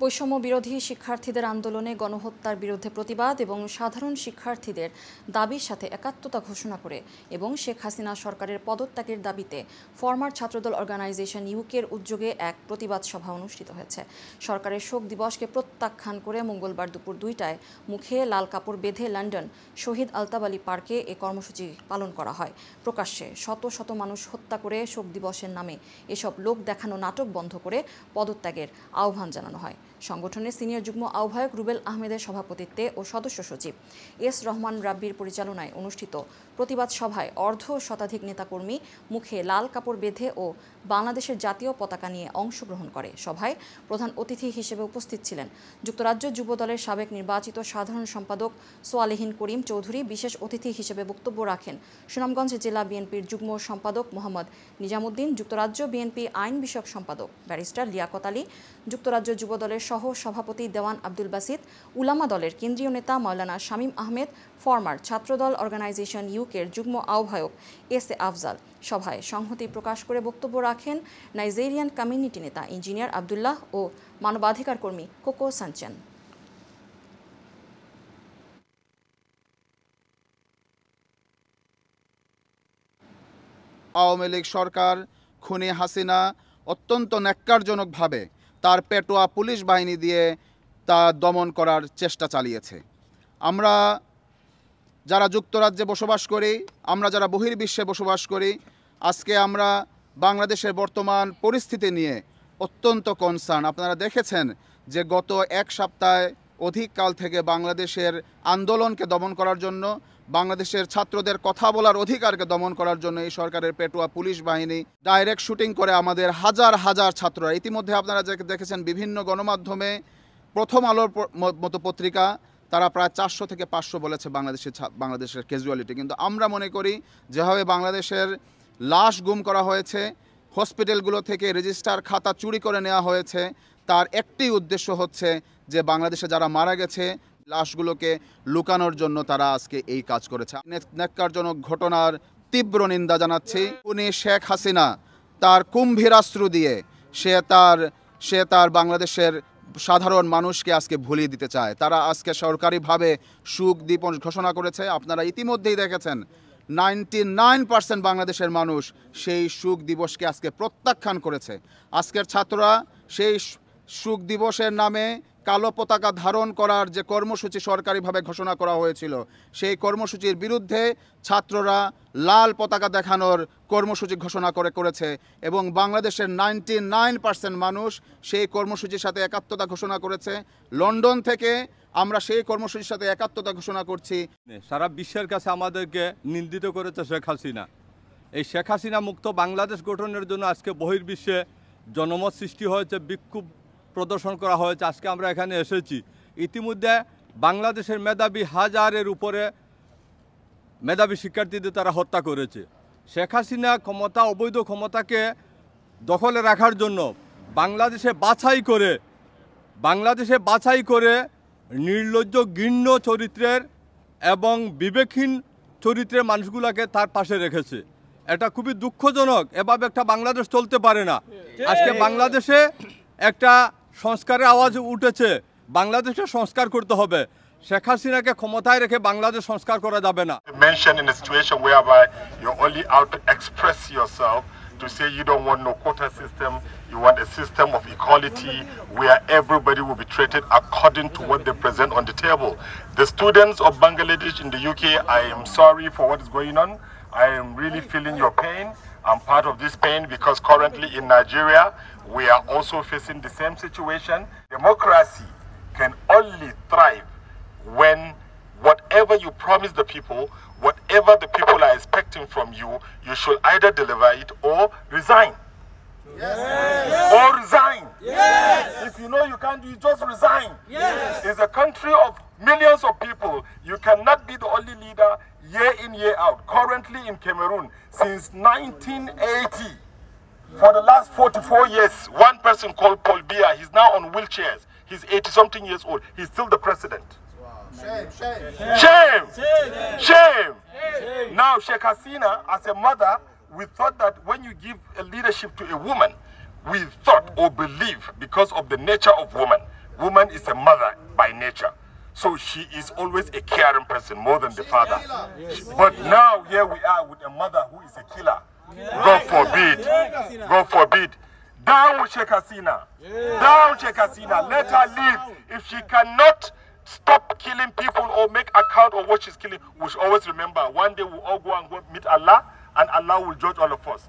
বৈষম্য বিরোধী শিক্ষার্থীদের আন্দোলনে গণহত্যার বিরুদ্ধে প্রতিবাদ এবং সাধারণ শিক্ষার্থীদের দাবির সাথে একাত্মতা ঘোষণা করে এবং শেখ হাসিনা সরকারের পদত্যাগের দাবিতে ফরমার ছাত্রদল অর্গানাইজেশন ইউকের উদ্যোগে এক প্রতিবাদ সভা অনুষ্ঠিত হয়েছে সরকারের শোক দিবসকে প্রত্যাখ্যান করে মঙ্গলবার দুপুর দুইটায় মুখে লাল কাপড় বেঁধে লন্ডন শহীদ আলতাব আলী পার্কে এ কর্মসূচি পালন করা হয় প্রকাশ্যে শত শত মানুষ হত্যা করে শোক দিবসের নামে এসব লোক দেখানো নাটক বন্ধ করে পদত্যাগের আহ্বান জানানো হয় সংগঠনের সিনিয়র যুগ্ম আহ্বায়ক রুবেল আহমেদের সভাপতিত্বে ও সদস্য সচিব এস রহমান রাব্বির পরিচালনায় অনুষ্ঠিত প্রতিবাদ সভায় অর্ধ শতাধিক নেতাকর্মী মুখে লাল কাপড় বেঁধে ও বাংলাদেশের জাতীয় পতাকা নিয়ে অংশগ্রহণ করে সভায় প্রধান অতিথি হিসেবে উপস্থিত ছিলেন যুক্তরাজ্য যুব দলের সাবেক নির্বাচিত সাধারণ সম্পাদক সোয়ালেহিন করিম চৌধুরী বিশেষ অতিথি হিসেবে বক্তব্য রাখেন সুনামগঞ্জ জেলা বিএনপির যুগ্ম সম্পাদক মোহাম্মদ নিজামুদ্দিন যুক্তরাজ্য বিএনপি আইন বিষয়ক সম্পাদক ব্যারিস্টার লিয়াকত আলী যুক্তরাজ্য যুব দলের সহ সভাপতি দেওয়ান আব্দুল বাসিত উলামা দলের কেন্দ্রীয় নেতা মাওলানা শামীম আহমেদ ফরমার ছাত্রদল অর্গানাইজেশন ইউকের যুগ্ম আহ্বায়ক এস এ আফজাল সভায় সংহতি প্রকাশ করে বক্তব্য রাখেন নাইজেরিয়ান কমিউনিটি নেতা ইঞ্জিনিয়ার আবদুল্লাহ ও মানবাধিকার কর্মী কোকো সানচেন আওয়ামী লীগ সরকার খুনি হাসিনা অত্যন্ত ন্যাক্কারজনকভাবে তার পেটোয়া পুলিশ বাহিনী দিয়ে তা দমন করার চেষ্টা চালিয়েছে আমরা যারা যুক্তরাজ্যে বসবাস করি আমরা যারা বহির্বিশ্বে বসবাস করি আজকে আমরা বাংলাদেশের বর্তমান পরিস্থিতি নিয়ে অত্যন্ত কনসার্ন আপনারা দেখেছেন যে গত এক সপ্তাহে অধিক কাল থেকে বাংলাদেশের আন্দোলনকে দমন করার জন্য বাংলাদেশের ছাত্রদের কথা বলার অধিকারকে দমন করার জন্য এই সরকারের পেটোয়া পুলিশ বাহিনী ডাইরেক্ট শুটিং করে আমাদের হাজার হাজার ছাত্ররা ইতিমধ্যে আপনারা দেখেছেন বিভিন্ন গণমাধ্যমে প্রথম আলোর মতো পত্রিকা তারা প্রায় চারশো থেকে পাঁচশো বলেছে বাংলাদেশের বাংলাদেশের ক্যাজুয়ালিটি কিন্তু আমরা মনে করি যেভাবে বাংলাদেশের লাশ গুম করা হয়েছে হসপিটালগুলো থেকে রেজিস্টার খাতা চুরি করে নেওয়া হয়েছে তার একটি উদ্দেশ্য হচ্ছে যে বাংলাদেশে যারা মারা গেছে লাশগুলোকে লুকানোর জন্য তারা আজকে এই কাজ করেছে ন্যাক্কারজনক ঘটনার তীব্র নিন্দা জানাচ্ছি উনি শেখ হাসিনা তার কুম্ভীরাস্ত্র দিয়ে সে তার সে তার বাংলাদেশের সাধারণ মানুষকে আজকে ভুলিয়ে দিতে চায় তারা আজকে সরকারিভাবে সুখ দীপন ঘোষণা করেছে আপনারা ইতিমধ্যেই দেখেছেন নাইনটি নাইন পার্সেন্ট বাংলাদেশের মানুষ সেই সুখ দিবসকে আজকে প্রত্যাখ্যান করেছে আজকের ছাত্ররা সেই সুখ দিবসের নামে কালো পতাকা ধারণ করার যে কর্মসূচি সরকারিভাবে ঘোষণা করা হয়েছিল সেই কর্মসূচির বিরুদ্ধে ছাত্ররা লাল পতাকা দেখানোর কর্মসূচি ঘোষণা করে করেছে এবং বাংলাদেশের নাইনটি নাইন পার্সেন্ট মানুষ সেই কর্মসূচির সাথে একাত্মতা ঘোষণা করেছে লন্ডন থেকে আমরা সেই কর্মসূচির সাথে একাত্মতা ঘোষণা করছি সারা বিশ্বের কাছে আমাদেরকে নিন্দিত করেছে শেখ হাসিনা এই শেখ হাসিনা মুক্ত বাংলাদেশ গঠনের জন্য আজকে বহির্বিশ্বে জনমত সৃষ্টি হয়েছে বিক্ষোভ প্রদর্শন করা হয়েছে আজকে আমরা এখানে এসেছি ইতিমধ্যে বাংলাদেশের মেধাবী হাজারের উপরে মেধাবী শিক্ষার্থীদের তারা হত্যা করেছে শেখ হাসিনা ক্ষমতা অবৈধ ক্ষমতাকে দখলে রাখার জন্য বাংলাদেশে বাছাই করে বাংলাদেশে বাছাই করে নির্লজ্জ ঘৃণ্য চরিত্রের এবং বিবেকহীন চরিত্রের মানুষগুলাকে তার পাশে রেখেছে এটা খুবই দুঃখজনক এভাবে একটা বাংলাদেশ চলতে পারে না আজকে বাংলাদেশে একটা সংস্কারের আওয়াজ উঠেছে বাংলাদেশে সংস্কার করতে হবে শেখ হাসিনাকে ক্ষমতায় রেখে বাংলাদেশ সংস্কার করা যাবে না in situation only yourself to say you don't want no quota system you want a system of equality where everybody will be treated according to what they present on the table the students of bangladesh in the uk i am sorry for what is going on I am really feeling your pain. I'm part of this pain because currently in Nigeria, we are also facing the same situation. Democracy can only thrive when whatever you promise the people, whatever the people are expecting from you, you should either deliver it or resign. Yes. yes. Or resign. Yes. If you know you can't, you just resign. Yes. It's a country of millions of people. You cannot be the only leader year in, year out, currently in Cameroon since 1980. For the last 44 years, one person called Paul Biya, he's now on wheelchairs. He's 80 something years old. He's still the president. Shame, shame, shame, shame. Now, Sheikh Hasina, as a mother, we thought that when you give a leadership to a woman, we thought or believe because of the nature of woman, woman is a mother by nature. So she is always a caring person more than the father. But now here we are with a mother who is a killer. God forbid. God forbid. Down Shekasina. Down Shekasina. Let her live. If she cannot stop killing people or make account of what she's killing, we should always remember one day we'll all go and go meet Allah and Allah will judge all of us.